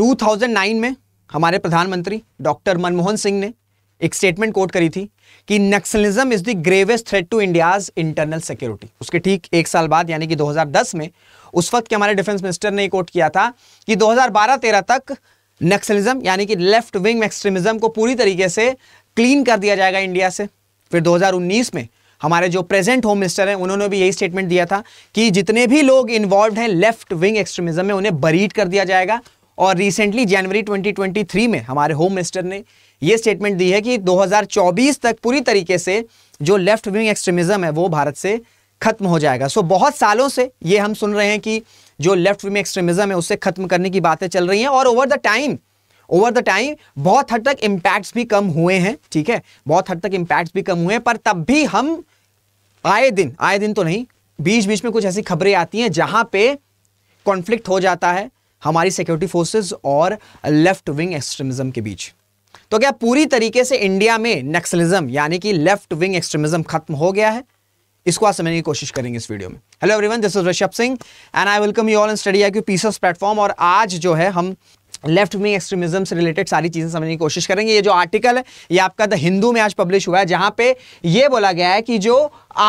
2009 में हमारे प्रधानमंत्री डॉक्टर मनमोहन सिंह ने एक स्टेटमेंट कोट करी थी कि naxalism is the gravest threat to India's internal security उसके ठीक एक साल बाद यानी कि 2010 में उस वक्त के हमारे डिफेंस मिनिस्टर ने कोट किया था कि 2012-13 तक नक्सलिज्म यानी कि लेफ्ट विंग एक्सट्रीमिज्म को पूरी तरीके से क्लीन कर दिया जाएगा इंडिया से फिर 2019 में हमारे जो प्रेजेंट होम मिनिस्टर हैं उन्होंने भी यही स्टेटमेंट दिया था कि जितने भी लोग इन्वॉल्व हैं लेफ्ट विंग एक्सट्रीमिज्म में उन्हें बरीड कर दिया जाएगा और रिसेंटली जनवरी 2023 में हमारे होम मिनिस्टर ने यह स्टेटमेंट दी है कि 2024 तक पूरी तरीके से जो लेफ्ट विंग एक्सट्रीमिज्म है वो भारत से खत्म हो जाएगा सो so, बहुत सालों से ये हम सुन रहे हैं कि जो लेफ्ट विंग एक्सट्रीमिज्म है उसे खत्म करने की बातें चल रही हैं और over the time over the time बहुत हद तक इम्पैक्ट्स भी कम हुए हैं ठीक है बहुत हद तक इम्पैक्ट्स भी कम हुए हैं पर तब भी हम आए दिन आए दिन तो नहीं बीच बीच में कुछ ऐसी खबरें आती हैं जहां पे कॉन्फ्लिक्ट हो जाता है हमारी सिक्योरिटी फोर्सेज और लेफ्ट विंग एक्सट्रीमिज्म के बीच तो क्या पूरी तरीके से इंडिया में नक्सलिज्म यानी कि लेफ्ट विंग एक्सट्रीमिज्म खत्म हो गया है इसको आज समझने की कोशिश करेंगे इस वीडियो में hello everyone this is Rishabh Singh and I welcome you all in study I pacers platform और आज जो है हम लेफ्ट विंग एक्सट्रीमिज्म से रिलेटेड सारी चीज़ें समझने की कोशिश करेंगे ये जो आर्टिकल है ये आपका द हिंदू में आज पब्लिश हुआ है जहां पे ये बोला गया है कि जो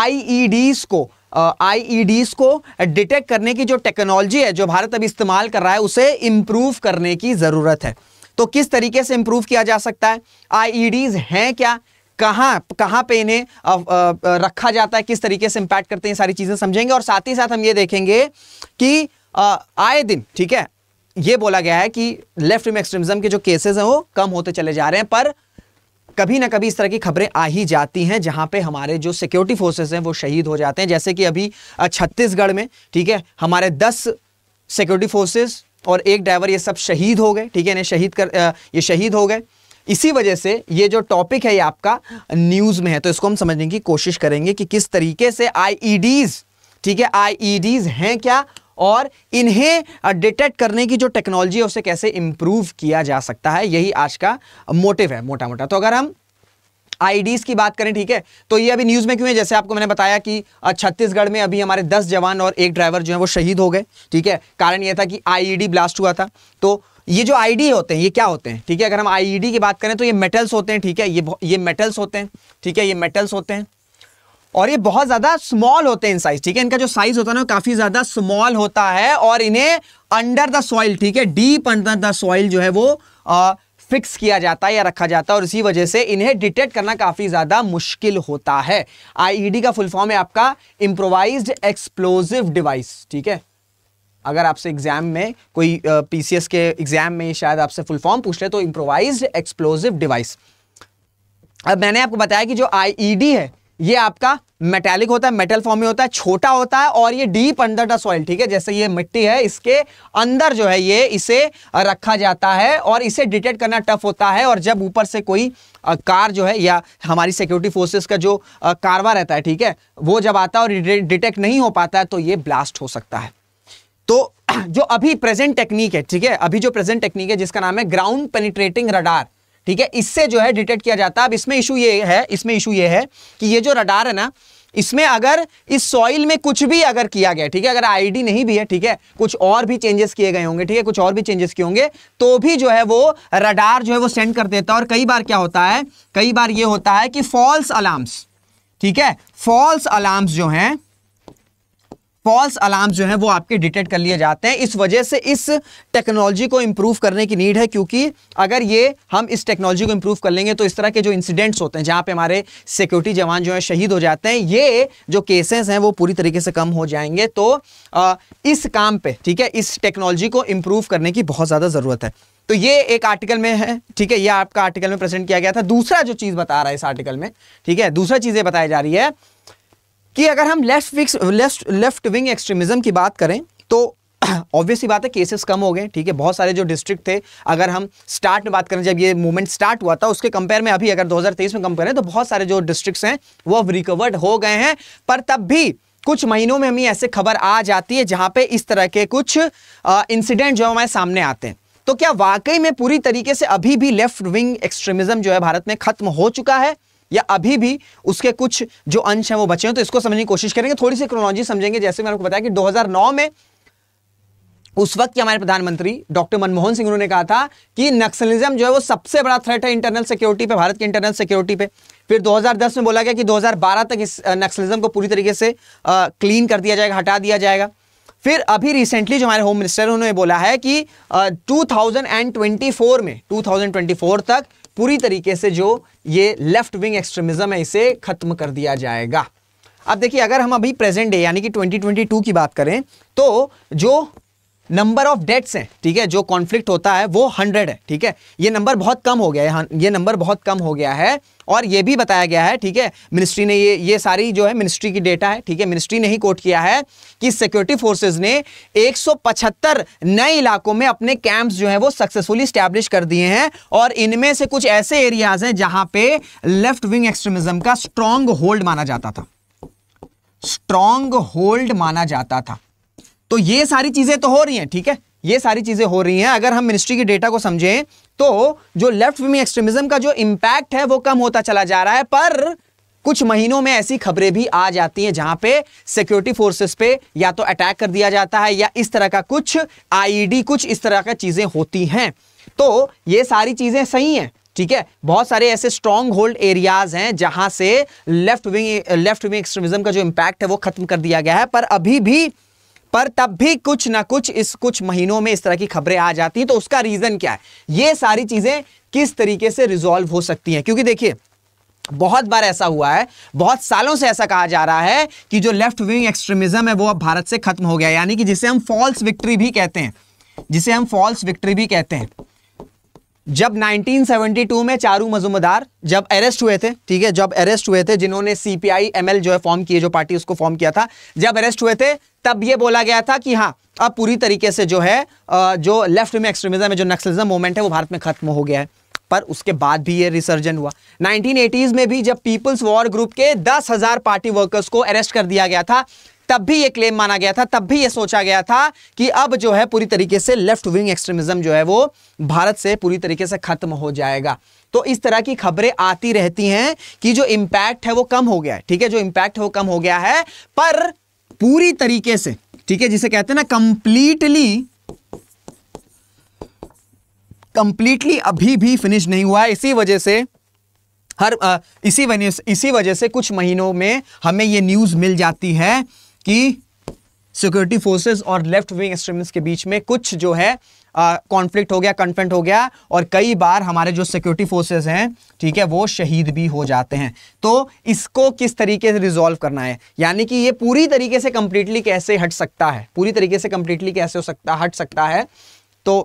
आईईडीज़ e को आईईडीज़ e को डिटेक्ट करने की जो टेक्नोलॉजी है जो भारत अब इस्तेमाल कर रहा है उसे इम्प्रूव करने की ज़रूरत है तो किस तरीके से इम्प्रूव किया जा सकता है आईईडीज़ e हैं क्या कहाँ कहाँ पे इन्हें रखा जाता है किस तरीके से इम्पैक्ट करते हैं सारी चीज़ें समझेंगे और साथ ही साथ हम ये देखेंगे कि आए दिन ठीक है ये बोला गया है कि लेफ्ट विंग एक्सट्रीमिज्म के जो केसेस हैं वो कम होते चले जा रहे हैं पर कभी ना कभी इस तरह की खबरें आ ही जाती हैं जहां पे हमारे जो सिक्योरिटी फोर्सेस हैं वो शहीद हो जाते हैं जैसे कि अभी छत्तीसगढ़ में ठीक है हमारे दस सिक्योरिटी फोर्सेस और एक ड्राइवर ये सब शहीद हो गए ठीक है इन्हें शहीद कर ये शहीद हो गए इसी वजह से ये जो टॉपिक है ये आपका न्यूज़ में है तो इसको हम समझने की कोशिश करेंगे कि किस तरीके से आई e ठीक है आई e हैं क्या और इन्हें डिटेक्ट करने की जो टेक्नोलॉजी है उसे कैसे इंप्रूव किया जा सकता है यही आज का मोटिव है मोटा मोटा तो अगर हम आईडीज़ की बात करें ठीक है तो ये अभी न्यूज़ में क्यों है जैसे आपको मैंने बताया कि छत्तीसगढ़ में अभी हमारे दस जवान और एक ड्राइवर जो है वो शहीद हो गए ठीक है कारण ये था कि आईईडी ब्लास्ट e हुआ था तो ये जो आईडी होते हैं ये क्या होते हैं ठीक है अगर हम आईईडी e की बात करें तो ये मेटल्स होते हैं ठीक है ये ये मेटल्स होते हैं ठीक है ये मेटल्स होते हैं और ये बहुत ज्यादा स्मॉल होते हैं इन साइज ठीक है इनका जो साइज होता है ना काफी ज्यादा स्मॉल होता है और इन्हें अंडर द सॉइल ठीक है डीप अंडर द सॉइल जो है वो आ, फिक्स किया जाता है या रखा जाता है और इसी वजह से इन्हें डिटेक्ट करना काफ़ी ज़्यादा मुश्किल होता है आईईडी e का फुल फॉर्म है आपका इंप्रोवाइज एक्सप्लोजिव डिवाइस ठीक है अगर आपसे एग्जाम में कोई पीसीएस के एग्जाम में शायद आपसे फुल फॉर्म पूछ ले तो इंप्रोवाइज एक्सप्लोजिव डिवाइस अब मैंने आपको बताया कि जो आईईडी e है ये आपका मेटेलिक होता है मेटल फॉर्म में होता है छोटा होता है और ये डीप अंडर द सॉइल ठीक है जैसे ये मिट्टी है इसके अंदर जो है ये इसे रखा जाता है और इसे डिटेक्ट करना टफ होता है और जब ऊपर से कोई कार जो है या हमारी सिक्योरिटी फोर्सेस का जो कारवा रहता है ठीक है वो जब आता है और डिटेक्ट नहीं हो पाता है तो ये ब्लास्ट हो सकता है तो जो अभी प्रेजेंट टेक्निक है ठीक है अभी जो प्रेजेंट टेक्निक है जिसका नाम है ग्राउंड पेनिट्रेटिंग रडार ठीक है इससे जो है डिटेक्ट किया जाता है अब इसमें इशू ये है इसमें इशू ये है कि ये जो रडार है ना इसमें अगर इस सॉइल में कुछ भी अगर किया गया ठीक है अगर आईडी नहीं भी है ठीक है कुछ और भी चेंजेस किए गए होंगे ठीक है कुछ और भी चेंजेस किए होंगे तो भी जो है वो रडार जो है वो सेंड कर देता है और कई बार क्या होता है कई बार ये होता है कि फॉल्स अलार्म्स ठीक है फॉल्स अलार्म्स जो हैं फॉल्स अलार्म जो है वो आपके डिटेक्ट कर लिए जाते हैं इस वजह से इस टेक्नोलॉजी को इम्प्रूव करने की नीड है क्योंकि अगर ये हम इस टेक्नोलॉजी को इम्प्रूव कर लेंगे तो इस तरह के जो इंसिडेंट्स होते हैं जहाँ पे हमारे सिक्योरिटी जवान जो है शहीद हो जाते हैं ये जो केसेस हैं वो पूरी तरीके से कम हो जाएंगे तो आ, इस काम पर ठीक है इस टेक्नोलॉजी को इम्प्रूव करने की बहुत ज़्यादा ज़रूरत है तो ये एक आर्टिकल में है ठीक है ये आपका आर्टिकल में प्रेजेंट किया गया था दूसरा जो चीज़ बता रहा है इस आर्टिकल में ठीक है दूसरा चीज़ें बताई जा रही है कि अगर हम left wicks left left wing extremism की बात करें तो ऑब्वियसली बात है केसेस कम हो गए ठीक है बहुत सारे जो डिस्ट्रिक्ट थे अगर हम स्टार्ट में बात करें जब ये मूवमेंट स्टार्ट हुआ था उसके कंपेयर में अभी अगर 2023 में कम करें तो बहुत सारे जो डिस्ट्रिक्ट्स हैं वो अब रिकवर्ड हो गए हैं पर तब भी कुछ महीनों में हमें ऐसे खबर आ जाती है जहाँ पर इस तरह के कुछ इंसिडेंट जो हमारे सामने आते हैं तो क्या वाकई में पूरी तरीके से अभी भी लेफ्ट विंग एक्सट्रीमिज्म जो है भारत में खत्म हो चुका है या अभी भी उसके कुछ जो अंश हैं वो बचे हैं तो इसको समझने की कोशिश करेंगे थोड़ी सी क्रोनोलॉजी समझेंगे जैसे मैंने आपको बताया कि 2009 में उस वक्त के हमारे प्रधानमंत्री डॉक्टर मनमोहन सिंह उन्होंने कहा था कि नक्सलिज्म जो है वो सबसे बड़ा थ्रेट है इंटरनल सिक्योरिटी पे भारत की इंटरनल सिक्योरिटी पे फिर 2010 में बोला गया कि 2012 तक इस नक्सलिज्म को पूरी तरीके से आ, क्लीन कर दिया जाएगा हटा दिया जाएगा फिर अभी रिसेंटली जो हमारे होम मिनिस्टर हैं उन्होंने बोला है कि टू uh, में 2024 तक पूरी तरीके से जो ये लेफ्ट विंग एक्सट्रीमिज्म है इसे खत्म कर दिया जाएगा अब देखिए अगर हम अभी प्रेजेंट डे यानी कि 2022 की बात करें तो जो नंबर ऑफ डेट्स हैं ठीक है जो कॉन्फ्लिक्ट होता है वो हंड्रेड है ठीक है ये नंबर बहुत कम हो गया है हाँ, ये नंबर बहुत कम हो गया है और ये भी बताया गया है ठीक है मिनिस्ट्री ने ये ये सारी जो है मिनिस्ट्री की डेटा है ठीक है मिनिस्ट्री ने ही कोट किया है कि सिक्योरिटी फोर्सेज ने एक नए इलाकों में अपने कैंप्स जो है वो सक्सेसफुली स्टैब्लिश कर दिए हैं और इनमें से कुछ ऐसे एरियाज हैं जहां पे लेफ्ट विंग एक्सट्रीमिज्म का स्ट्रांग होल्ड माना जाता था स्ट्रांग होल्ड माना जाता था तो ये सारी चीजें तो हो रही हैं ठीक है ये सारी चीजें हो रही हैं अगर हम मिनिस्ट्री की डेटा को समझें तो जो लेफ्ट विंग एक्सट्रीमिज्म का जो इम्पैक्ट है वो कम होता चला जा रहा है पर कुछ महीनों में ऐसी खबरें भी आ जाती हैं जहां पे सिक्योरिटी फोर्सेस पे या तो अटैक कर दिया जाता है या इस तरह का कुछ आईडी e कुछ इस तरह का चीजें होती हैं तो ये सारी चीजें सही हैं ठीक है बहुत सारे ऐसे स्ट्रॉन्ग होल्ड एरियाज हैं जहां से left wing left wing extremism का जो इंपैक्ट है वो खत्म कर दिया गया है पर अभी भी पर तब भी कुछ ना कुछ इस कुछ महीनों में इस तरह की खबरें आ जाती हैं तो उसका रीज़न क्या है ये सारी चीज़ें किस तरीके से रिजॉल्व हो सकती हैं क्योंकि देखिए बहुत बार ऐसा हुआ है बहुत सालों से ऐसा कहा जा रहा है कि जो लेफ्ट विंग एक्सट्रीमिज्म है वो अब भारत से खत्म हो गया यानी कि जिसे हम फॉल्स विक्ट्री भी कहते हैं जिसे हम फॉल्स विक्ट्री भी कहते हैं जब 1972 में चारू मजुमदार जब अरेस्ट हुए थे ठीक है जब अरेस्ट हुए थे जिन्होंने सीपीआई एमएल जो है फॉर्म किए जो पार्टी उसको फॉर्म किया था जब अरेस्ट हुए थे तब ये बोला गया था कि हाँ अब पूरी तरीके से जो है जो लेफ्ट में एक्सट्रीमिज्म है जो नक्सलिज्म मूवमेंट है वो भारत में खत्म हो गया है पर उसके बाद भी ये रिसर्जन हुआ 1980s में भी जब पीपल्स वॉर ग्रुप के दस हजार पार्टी वर्कर्स को अरेस्ट कर दिया गया था तब भी ये क्लेम माना गया था तब भी ये सोचा गया था कि अब जो है पूरी तरीके से लेफ्ट विंग एक्सट्रीमिज्म जो है वो भारत से पूरी तरीके से खत्म हो जाएगा तो इस तरह की खबरें आती रहती हैं कि जो इम्पैक्ट है वो कम हो गया है ठीक है जो इम्पैक्ट है वो कम हो गया है पर पूरी तरीके से ठीक है जिसे कहते हैं ना कंप्लीटली कंप्लीटली अभी भी फिनिश नहीं हुआ है इसी वजह से हर इसी वजह इसी वजह से कुछ महीनों में हमें ये न्यूज़ मिल जाती है कि सिक्योरिटी फोर्सेस और लेफ्ट विंग एक्सट्रीमिस्ट के बीच में कुछ जो है कॉन्फ्लिक्ट हो गया कन्फ्रंट हो गया और कई बार हमारे जो सिक्योरिटी फोर्सेस हैं ठीक है वो शहीद भी हो जाते हैं तो इसको किस तरीके से रिजॉल्व करना है यानी कि ये पूरी तरीके से कंप्लीटली कैसे हट सकता है पूरी तरीके से कंप्लीटली कैसे हो सकता हट सकता है तो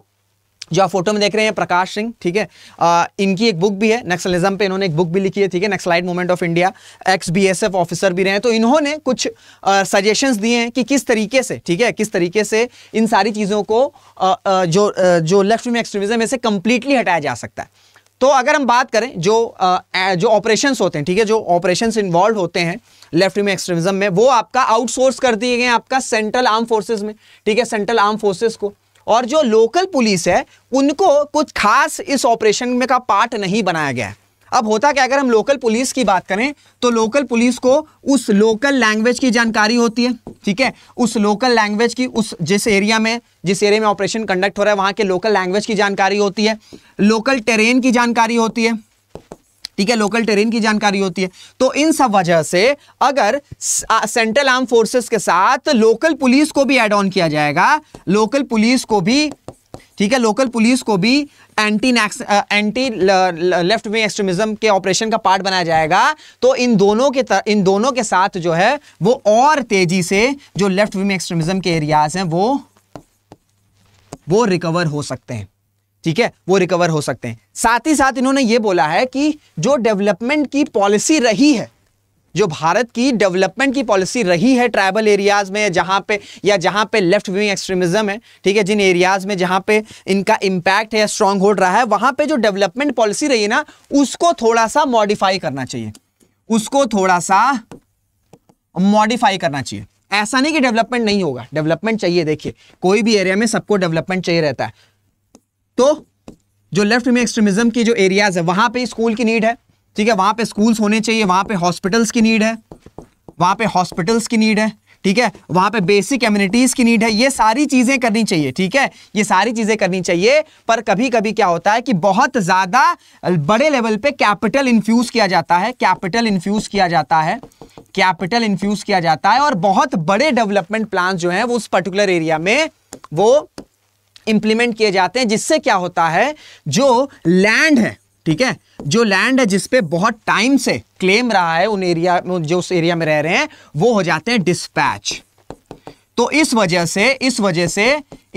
जो आप फोटो में देख रहे हैं प्रकाश सिंह ठीक है आ, इनकी एक बुक भी है नक्सलिज्म पे इन्होंने एक बुक भी लिखी है ठीक है Naxalite movement of India ex BSF officer भी रहे हैं तो इन्होंने कुछ सजेशंस दिए हैं कि किस तरीके से ठीक है किस तरीके से इन सारी चीज़ों को आ, आ, जो आ, जो लेफ्ट विंग एक्सट्रीमिज्म इसे कम्प्लीटली हटाया जा सकता है तो अगर हम बात करें जो आ, जो ऑपरेशन होते हैं ठीक है जो ऑपरेशन इन्वॉल्व होते हैं लेफ्ट में एक्सट्रीमिज्म में वो आपका आउटसोर्स कर दिए गए आपका सेंट्रल आर्म फोर्सेज में ठीक है सेंट्रल आर्म फोर्सेज को और जो लोकल पुलिस है उनको कुछ खास इस ऑपरेशन में का पार्ट नहीं बनाया गया है अब होता क्या अगर हम लोकल पुलिस की बात करें तो लोकल पुलिस को उस लोकल लैंग्वेज की जानकारी होती है ठीक है उस लोकल लैंग्वेज की उस जिस एरिया में जिस एरिया में ऑपरेशन कंडक्ट हो रहा है वहाँ के लोकल लैंग्वेज की जानकारी होती है लोकल टेरेन की जानकारी होती है ठीक है लोकल ट्रेन की जानकारी होती है तो इन सब वजह से अगर सेंट्रल आर्म फोर्सेस के साथ लोकल पुलिस को भी एड ऑन किया जाएगा लोकल पुलिस को भी ठीक है लोकल पुलिस को भी anti anti left wing extremism के ऑपरेशन का पार्ट बनाया जाएगा तो इन दोनों के इन दोनों के साथ जो है वो और तेजी से जो लेफ्ट विंग एक्सट्रीमिज्म के एरियाज हैं वो वो रिकवर हो सकते हैं ठीक है वो रिकवर हो सकते हैं साथ ही साथ इन्होंने ये बोला है कि जो डेवलपमेंट की पॉलिसी रही है जो भारत की डेवलपमेंट की पॉलिसी रही है ट्राइबल एरियाज़ में जहां पे या जहां पे लेफ्ट विंग एक्सट्रीमिज्म है ठीक है जिन एरियाज़ में जहां पे इनका इंपैक्ट है या स्ट्रांग होल्ड रहा है वहां पे जो डेवलपमेंट पॉलिसी रही है ना उसको थोड़ा सा मॉडिफाई करना चाहिए उसको थोड़ा सा मॉडिफाई करना चाहिए ऐसा नहीं कि डेवलपमेंट नहीं होगा डेवलपमेंट चाहिए देखिए कोई भी एरिया में सबको डेवलपमेंट चाहिए रहता है तो जो लेफ्ट में एक्सट्रीमिज्म की जो एरियाज है वहां पे स्कूल की नीड है ठीक है वहां पे स्कूल्स होने चाहिए वहां पे हॉस्पिटल्स की नीड है वहां पे हॉस्पिटल्स की नीड है ठीक है वहां पे बेसिक एम्यूनिटीज की नीड है ये सारी चीजें करनी चाहिए ठीक है ये सारी चीजें करनी चाहिए पर कभी कभी क्या होता है कि बहुत ज्यादा बड़े लेवल पे कैपिटल इन्फ्यूज किया जाता है कैपिटल इन्फ्यूज किया जाता है कैपिटल इन्फ्यूज किया जाता है और बहुत बड़े डेवलपमेंट प्लान जो है वो उस पर्टिकुलर एरिया में वो इंप्लीमेंट किए जाते हैं जिससे क्या होता है जो लैंड है ठीक है जो लैंड है जिसपे बहुत टाइम से क्लेम रहा है उन एरिया जो उस एरिया में रह रहे हैं वो हो जाते हैं डिस्पैच तो इस वजह से इस वजह से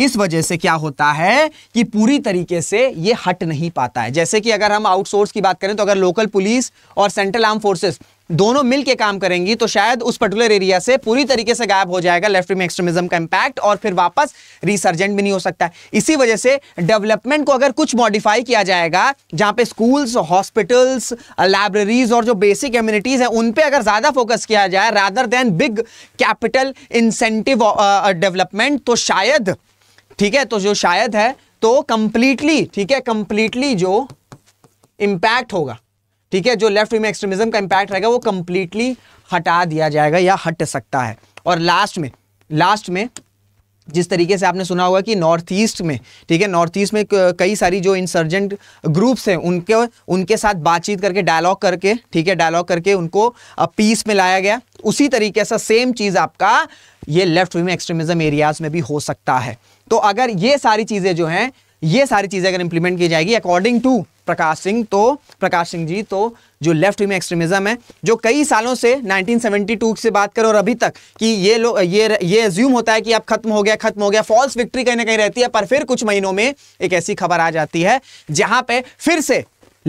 इस वजह से क्या होता है कि पूरी तरीके से ये हट नहीं पाता है जैसे कि अगर हम आउटसोर्स की बात करें तो अगर लोकल पुलिस और सेंट्रल आर्म फोर्सेस दोनों मिल के काम करेंगी तो शायद उस पर्टिकुलर एरिया से पूरी तरीके से गायब हो जाएगा लेफ्ट विंग एक्सट्रीमिज्म का इम्पैक्ट और फिर वापस रिसर्जेंट भी नहीं हो सकता इसी वजह से डेवलपमेंट को अगर कुछ मॉडिफाई किया जाएगा जहां पे स्कूल्स हॉस्पिटल्स लाइब्रेरीज और जो बेसिक कम्युनिटीज़ हैं उन पर अगर ज़्यादा फोकस किया जाए rather than big capital incentive development तो शायद ठीक है तो जो शायद है तो कंप्लीटली ठीक है कंप्लीटली जो इम्पैक्ट होगा ठीक है जो लेफ्ट विंग एक्सट्रीमिज्म का इंपैक्ट रहेगा वो कंप्लीटली हटा दिया जाएगा या हट सकता है और लास्ट में लास्ट में जिस तरीके से आपने सुना होगा कि नॉर्थ ईस्ट में ठीक है नॉर्थ ईस्ट में कई सारी जो इंसर्जेंट ग्रुप्स हैं उनके उनके साथ बातचीत करके डायलॉग करके ठीक है डायलॉग करके उनको पीस में लाया गया उसी तरीके से सेम चीज़ आपका ये लेफ्ट विंग एक्सट्रीमिज्म एरियाज में भी हो सकता है तो अगर ये सारी चीज़ें जो हैं ये सारी चीज़ें अगर इंप्लीमेंट की जाएगी अकॉर्डिंग टू प्रकाश सिंह तो प्रकाश सिंह जी तो जो लेफ्ट विंग एक्सट्रीमिज्म है जो कई सालों से 1972 से बात करें और अभी तक कि ये लोग ये ये एज्यूम होता है कि अब खत्म हो गया खत्म हो गया फॉल्स विक्ट्री कहीं ना कहीं रहती है पर फिर कुछ महीनों में एक ऐसी खबर आ जाती है जहां पे फिर से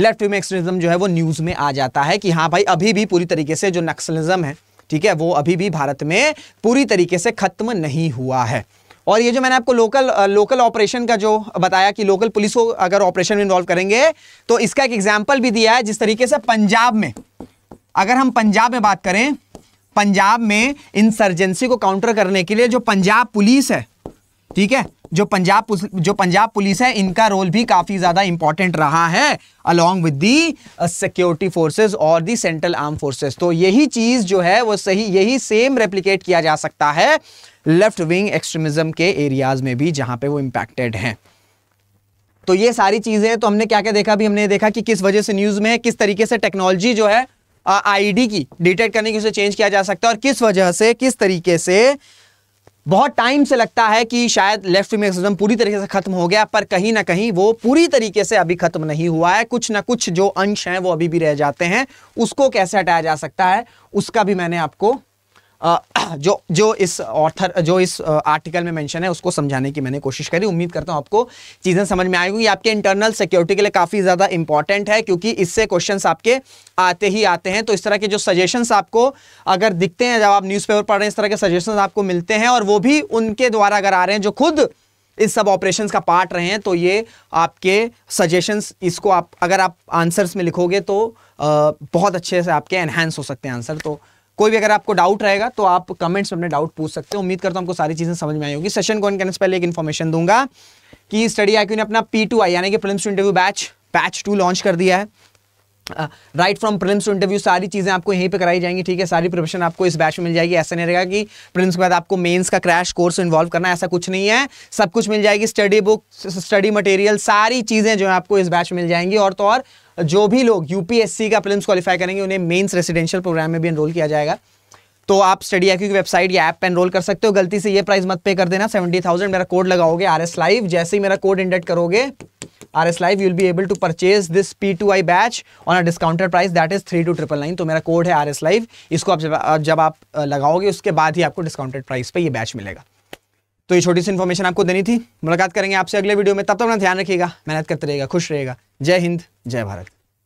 लेफ्ट विंग एक्सट्रीमिज्म जो है वो न्यूज़ में आ जाता है कि हाँ भाई अभी भी पूरी तरीके से जो नक्सलिज्म है ठीक है वो अभी भी भारत में पूरी तरीके से खत्म नहीं हुआ है और ये जो मैंने आपको लोकल लोकल ऑपरेशन का जो बताया कि लोकल पुलिस को अगर ऑपरेशन में इन्वॉल्व करेंगे तो इसका एक एग्जाम्पल भी दिया है जिस तरीके से पंजाब में अगर हम पंजाब में बात करें पंजाब में इंसर्जेंसी को काउंटर करने के लिए जो पंजाब पुलिस है ठीक है जो पंजाब जो पंजाब पुलिस है इनका रोल भी काफ़ी ज़्यादा इंपॉर्टेंट रहा है along with the security forces और दी सेंट्रल आर्म फोर्सेज तो यही चीज़ जो है वो सही यही सेम रेप्लीकेट किया जा सकता है लेफ्ट विंग एक्सट्रीमिज्म के एरियाज में भी जहां पे वो इंपैक्टेड हैं तो ये सारी चीज़ें तो हमने क्या क्या देखा भी हमने देखा कि किस वजह से न्यूज़ में किस तरीके से टेक्नोलॉजी जो है आईडी uh, की डिटेक्ट करने की उसे चेंज किया जा सकता है और किस वजह से किस तरीके से बहुत टाइम से लगता है कि शायद लेफ्ट विंग एक्सट्रीमिज्म पूरी तरीके से खत्म हो गया पर कहीं ना कहीं वो पूरी तरीके से अभी खत्म नहीं हुआ है कुछ ना कुछ जो अंश हैं वो अभी भी रह जाते हैं उसको कैसे हटाया जा सकता है उसका भी मैंने आपको जो जो इस ऑथर जो इस आर्टिकल में मेंशन है उसको समझाने की मैंने कोशिश करी उम्मीद करता हूँ आपको चीज़ें समझ में आई होंगी आपके इंटरनल सिक्योरिटी के लिए काफ़ी ज़्यादा इंपॉर्टेंट है क्योंकि इससे क्वेश्चंस आपके आते ही आते हैं तो इस तरह के जो सजेशंस आपको अगर दिखते हैं जब आप न्यूज़पेपर पढ़ रहे हैं इस तरह के सजेशन आपको मिलते हैं और वो भी उनके द्वारा अगर आ रहे हैं जो खुद इस सब ऑपरेशन का पार्ट रहे हैं तो ये आपके सजेशंस इसको आप अगर आप आंसर्स में लिखोगे तो बहुत अच्छे से आपके एनहेंस हो सकते हैं आंसर तो कोई भी अगर आपको डाउट रहेगा तो आप कमेंट्स में अपने डाउट पूछ सकते हैं उम्मीद करता हूं आपको सारी चीज़ें समझ में आई होगी सेशन को कहने से पहले एक इन्फॉर्मेशन दूंगा कि स्टडी आई ने अपना पी टू आई यानी कि prelims interview batch batch two launch कर दिया है right from prelims to interview सारी चीज़ें आपको यहीं पे कराई जाएंगी ठीक है सारी प्रिपरेशन आपको इस बैच में मिल जाएगी ऐसा नहीं रहेगा कि प्रिलिम्स के बाद आपको मेंस का क्रैश कोर्स इन्वॉल्व करना ऐसा कुछ नहीं है सब कुछ मिल जाएगी स्टडी बुक स्टडी मटेरियल सारी चीज़ें जो है आपको इस बैच में मिल जाएंगी और तो और जो भी लोग यूपीएससी का प्रिलिम्स क्वालिफाई करेंगे उन्हें मेन्स रेसिडेंशियल प्रोग्राम में भी एनरोल किया जाएगा तो आप स्टडी एक्यू की वेबसाइट या ऐप एनरोल कर सकते हो गलती से ये प्राइस मत पे कर देना सेवेंटी थाउजेंड मेरा कोड लगाओगे आर एस लाइव जैसे ही मेरा कोड इंडेट करोगे R S live you'll be able to purchase this P two I batch on a discounted price that is three two triple nine तो मेरा कोड है आर एस लाइव इसको आप जब जब आप लगाओगे उसके बाद ही आपको डिस्काउंटेड प्राइस पर यह बैच मिलेगा तो ये छोटी सी इन्फॉर्मेशन आपको देनी थी मुलाकात करेंगे आपसे अगले वीडियो में तब तक अपना ध्यान रखिएगा मेहनत करते रहेगा खुश रहेगा जय हिंद जय भारत